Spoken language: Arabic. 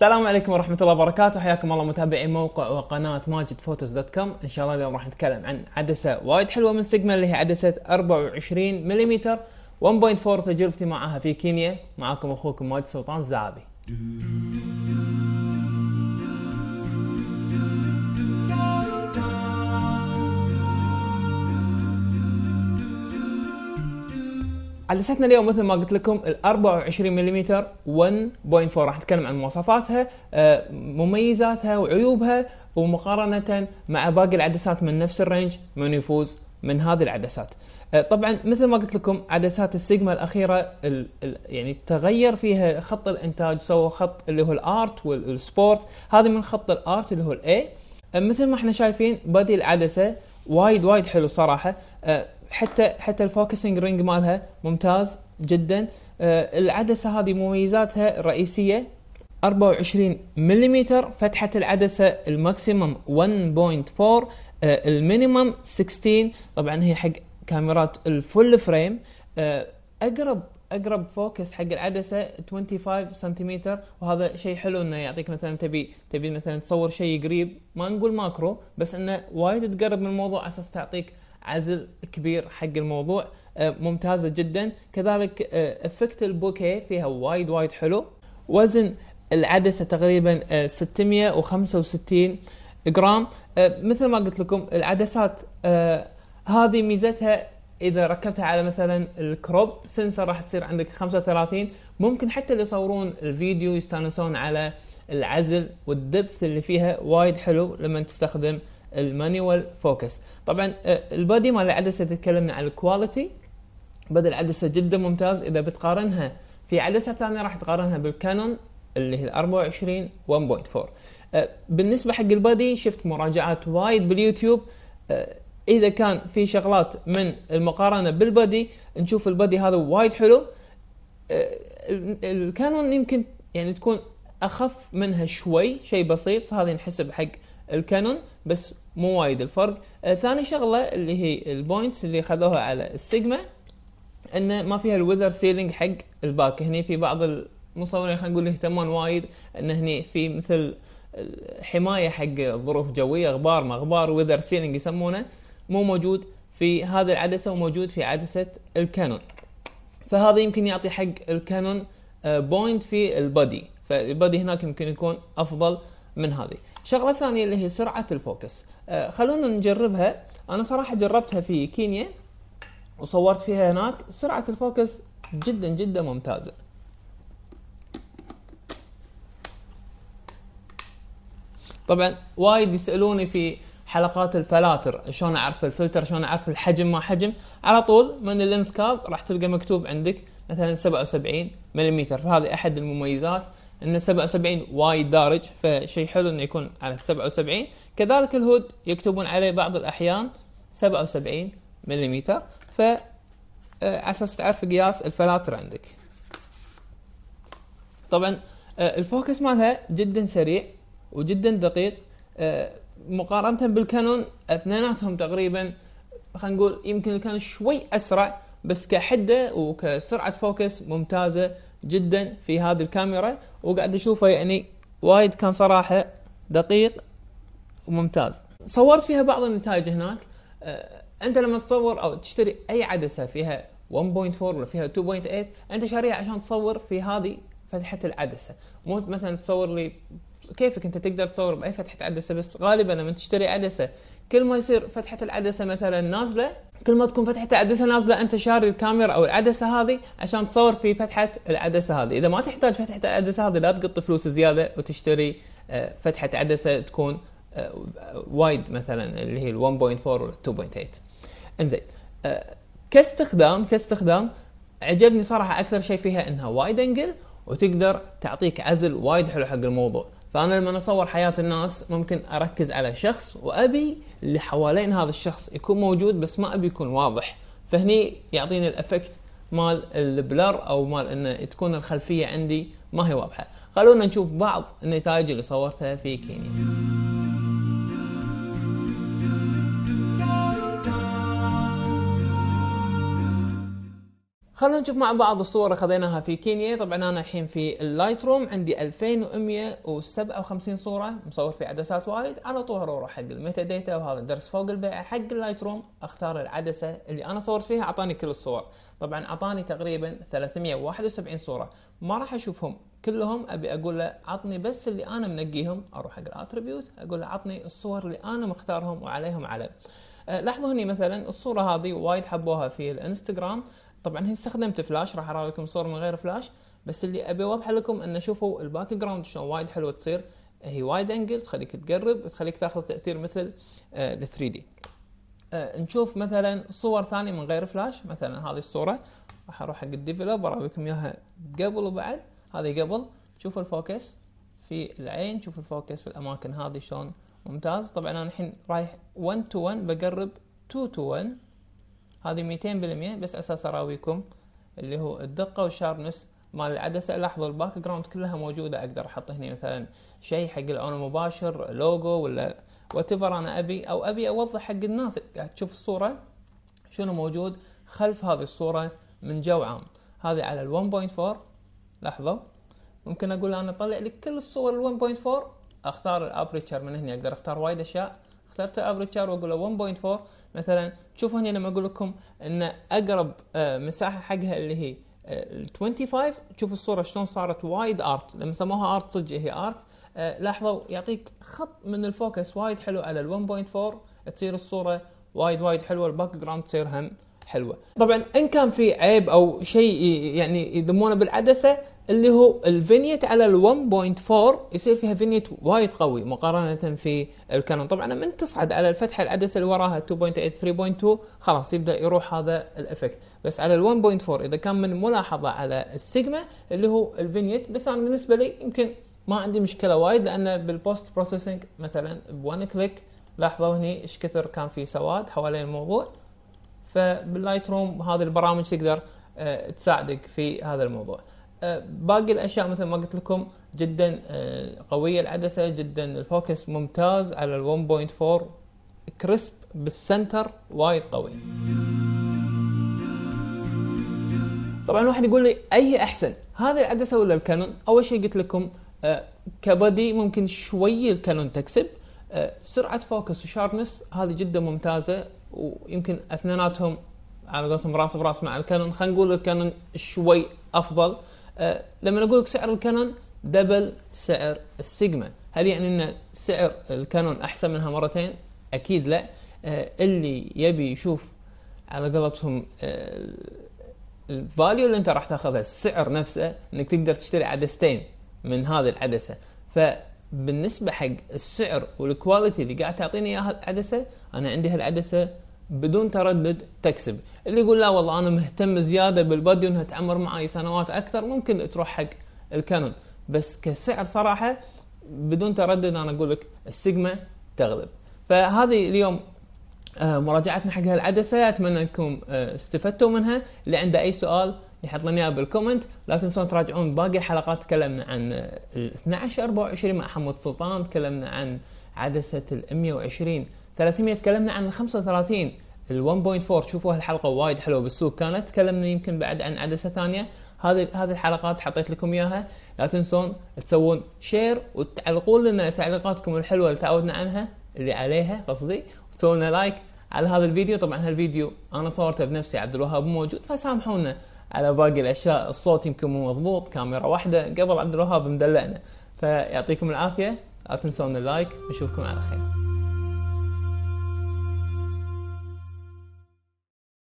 السلام عليكم ورحمة الله وبركاته حياكم الله متابعي موقع وقناة ماجد فوتوز دوت كوم ان شاء الله اليوم راح نتكلم عن عدسة وايد حلوة من سيجما اللي هي عدسة 24 ملم 1.4 تجربتي معاها في كينيا معاكم اخوكم ماجد سلطان الزعابي عدستنا اليوم مثل ما قلت لكم ال 24 ملم 1.4 راح نتكلم عن مواصفاتها آه، مميزاتها وعيوبها ومقارنة مع باقي العدسات من نفس الرينج من يفوز من هذه العدسات آه، طبعا مثل ما قلت لكم عدسات السيجما الاخيره يعني تغير فيها خط الانتاج سووا خط اللي هو الارت والسبورت هذه من خط الارت اللي هو الاي آه، مثل ما احنا شايفين بادي العدسه وايد وايد حلو صراحه حتى حتى الفوكسنج رينج مالها ممتاز جدا آه، العدسه هذه مميزاتها الرئيسيه 24 ملم فتحه العدسه الماكسيمم 1.4 آه، المينيمم 16 طبعا هي حق كاميرات الفول فريم آه، اقرب اقرب فوكس حق العدسه 25 سنتيمتر وهذا شيء حلو انه يعطيك مثلا تبي تبي مثلا تصور شيء قريب ما نقول ماكرو بس انه وايد تقرب من الموضوع على اساس تعطيك عزل كبير حق الموضوع آه، ممتازة جدا كذلك آه، افكت البوكيه فيها وايد وايد حلو وزن العدسة تقريبا 665 آه، جرام مثل ما قلت لكم العدسات هذه ميزتها اذا ركبتها على مثلا الكروب سنسر راح تصير عندك 35 ممكن حتى اللي يصورون الفيديو يستانسون على العزل والدبث اللي فيها وايد حلو لما تستخدم المانيوال فوكس طبعا آه، البادي مال العدسه تكلمنا عن الكواليتي بدل العدسه جدا ممتاز اذا بتقارنها في عدسه ثانيه راح تقارنها بالكانون اللي هي ال 24 1.4 آه، بالنسبه حق البادي شفت مراجعات وايد باليوتيوب آه، اذا كان في شغلات من المقارنه بالبادي نشوف البادي هذا وايد حلو الكانون يمكن يعني تكون اخف منها شوي شيء بسيط فهذا ينحسب حق الكانون بس مو وايد الفرق آه ثاني شغله اللي هي البوينتس اللي خذوها على السيجما انه ما فيها الوذر سيلينج حق الباك هني في بعض المصورين خلينا نقول يهتمون وايد انه هني في مثل حمايه حق ظروف جويه غبار ما غبار وذر سيلينج يسمونه مو موجود في هذه العدسه وموجود في عدسه الكانون فهذا يمكن يعطي حق الكانون بوينت آه، في البادي فالبادي هناك يمكن يكون افضل من هذه شغله ثانيه اللي هي سرعه الفوكس آه، خلونا نجربها انا صراحه جربتها في كينيا وصورت فيها هناك سرعه الفوكس جدا جدا ممتازه طبعا وايد يسالوني في حلقات الفلاتر شلون اعرف الفلتر شلون اعرف الحجم ما حجم على طول من اللينس كاب راح تلقى مكتوب عندك مثلا 77 ملم فهذه احد المميزات ان 77 وايد دارج فشيء حلو انه يكون على 77 كذلك الهود يكتبون عليه بعض الأحيان 77 ملم ف آه، أساس تعرف قياس الفلاتر عندك طبعا آه، الفوكس مالها جدا سريع وجدا دقيق آه، مقارنة بالكانون اثنيناتهم تقريبا خلينا نقول يمكن كان شوي اسرع بس كحده وكسرعه فوكس ممتازه جدا في هذه الكاميرا وقاعد اشوفه يعني وايد كان صراحه دقيق وممتاز صورت فيها بعض النتائج هناك آه، انت لما تصور او تشتري اي عدسه فيها 1.4 ولا فيها 2.8 انت شاريها عشان تصور في هذه فتحه العدسه مو مثلا تصور لي كيفك انت تقدر تصور باي فتحه عدسه بس غالبا لما تشتري عدسه كل ما يصير فتحه العدسه مثلا نازله كل ما تكون فتحه العدسه نازله انت شاري الكاميرا او العدسه هذه عشان تصور في فتحه العدسه هذه اذا ما تحتاج فتحه العدسه هذه لا تقط فلوس زياده وتشتري آه، فتحه عدسه تكون وايد مثلا اللي هي ال 1.4 وال 2.8 انزين آه، كاستخدام كاستخدام عجبني صراحه اكثر شيء فيها انها وايد انجل وتقدر تعطيك عزل وايد حلو حق الموضوع فانا لما اصور حياه الناس ممكن اركز على شخص وابي اللي حوالين هذا الشخص يكون موجود بس ما ابي يكون واضح فهني يعطيني الافكت مال البلر او مال ان تكون الخلفيه عندي ما هي واضحه خلونا نشوف بعض النتائج اللي صورتها في كينيا خلينا نشوف مع بعض الصور اللي اخذناها في كينيا طبعا انا الحين في اللايت روم عندي 2157 صوره مصور في عدسات وايد على طول اروح حق الميتا داتا وهذا الدرس فوق البيع حق اللايت روم اختار العدسه اللي انا صورت فيها اعطاني كل الصور طبعا اعطاني تقريبا 371 صوره ما راح اشوفهم كلهم ابي اقول له عطني بس اللي انا منقيهم اروح حق الاتريبيوت اقول له عطني الصور اللي انا مختارهم وعليهم علم أه، لاحظوا هني مثلا الصوره هذه وايد حبوها في الانستغرام طبعا هي استخدمت فلاش راح اراويكم صور من غير فلاش بس اللي ابي اوضح لكم انه شوفوا الباك جراوند شلون وايد حلوه تصير هي وايد انجل تخليك تقرب وتخليك تاخذ تاثير مثل آه، ال 3 دي آه، نشوف مثلا صور ثانيه من غير فلاش مثلا هذه الصوره راح اروح حق الديفلوب اراويكم اياها قبل وبعد هذه قبل شوفوا الفوكس في العين شوفوا الفوكس في الاماكن هذه شلون ممتاز طبعا انا الحين رايح 1 تو 1 بقرب 2 تو 1 هذه 200% بس اساس اراويكم اللي هو الدقه والشارنس مال العدسه لاحظوا الباك جراوند كلها موجوده اقدر احط هنا مثلا شيء حق الاون المباشر لوجو ولا وات انا ابي او ابي اوضح حق الناس قاعد تشوف الصوره شنو موجود خلف هذه الصوره من جو عام هذه على ال 1.4 لاحظوا ممكن اقول انا طلع لي كل الصور ال 1.4 اختار الابريتشر من هنا اقدر اختار وايد اشياء اخترت الابريتشر واقول له 1.4 مثلا شوفوا هنا لما اقول لكم ان اقرب آه، مساحه حقها اللي هي آه، ال 25 تشوف الصوره شلون صارت وايد ارت لما سموها ارت صدق هي ارت آه، لاحظوا يعطيك خط من الفوكس وايد حلو على ال 1.4 تصير الصوره وايد وايد حلوه الباك جراوند تصير هم حلوه طبعا ان كان في عيب او شيء يعني يذمونه بالعدسه اللي هو الفينيت على ال 1.4 يصير فيها فينيت وايد قوي مقارنه في الكانون طبعا من تصعد على الفتحه العدسه اللي وراها 2.8 3.2 خلاص يبدا يروح هذا الافكت بس على ال 1.4 اذا كان من ملاحظه على السيجما اللي هو الفينيت بس انا بالنسبه لي يمكن ما عندي مشكله وايد لان بالبوست بروسيسنج مثلا 1 كليك لاحظوا هني ايش كثر كان في سواد حوالين الموضوع فباللايت روم هذه البرامج تقدر آه، تساعدك في هذا الموضوع آه، باقي الاشياء مثل ما قلت لكم جدا آه، قويه العدسه جدا الفوكس ممتاز على ال 1.4 كريسب بالسنتر وايد قوي طبعا واحد يقول لي اي احسن هذه العدسه ولا الكانون اول شيء قلت لكم آه، كبدي ممكن شوي الكانون تكسب سرعه فوكس وشاربنس هذه جدا ممتازه ويمكن اثنيناتهم على قولتهم راس براس مع الكانون خلينا نقول الكانون شوي افضل آه، لما نقول لك سعر الكانون دبل سعر السيجما هل يعني ان سعر الكانون احسن منها مرتين اكيد لا آه، اللي يبي يشوف على قولتهم آه، الفاليو اللي انت راح تاخذها السعر نفسه انك تقدر تشتري عدستين من هذه العدسه فبالنسبه حق السعر والكواليتي اللي قاعد تعطيني اياها العدسه انا عندي هالعدسه بدون تردد تكسب اللي يقول لا والله انا مهتم زياده بالبادي وانها تعمر معي سنوات اكثر ممكن تروح حق الكانون بس كسعر صراحه بدون تردد انا اقول لك السيجما تغلب فهذه اليوم آه، مراجعتنا حق هالعدسه اتمنى انكم آه، استفدتوا منها اللي عنده اي سؤال يحط لنا اياه بالكومنت لا تنسون تراجعون باقي الحلقات تكلمنا عن ال 12 24 مع حمود سلطان تكلمنا عن عدسه ال 120 300 تكلمنا عن 35 ال 1.4 شوفوا هالحلقة وايد حلوة بالسوق كانت تكلمنا يمكن بعد عن عدسة ثانية هذه هذه الحلقات حطيت لكم اياها لا تنسون تسوون شير وتعلقون لنا تعليقاتكم الحلوة اللي تعودنا عنها اللي عليها قصدي وتسوون لنا لايك على هذا الفيديو طبعا هالفيديو انا صورته بنفسي عبد الوهاب موجود فسامحونا على باقي الاشياء الصوت يمكن مو مضبوط كاميرا واحده قبل عبد الوهاب مدلعنا فيعطيكم العافيه لا تنسون اللايك نشوفكم على خير